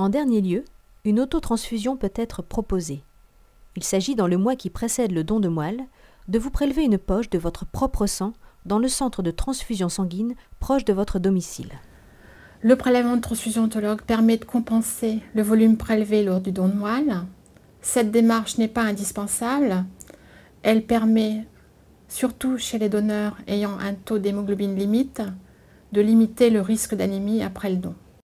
En dernier lieu, une autotransfusion peut être proposée. Il s'agit dans le mois qui précède le don de moelle de vous prélever une poche de votre propre sang dans le centre de transfusion sanguine proche de votre domicile. Le prélèvement de transfusion autologue permet de compenser le volume prélevé lors du don de moelle. Cette démarche n'est pas indispensable. Elle permet, surtout chez les donneurs ayant un taux d'hémoglobine limite, de limiter le risque d'anémie après le don.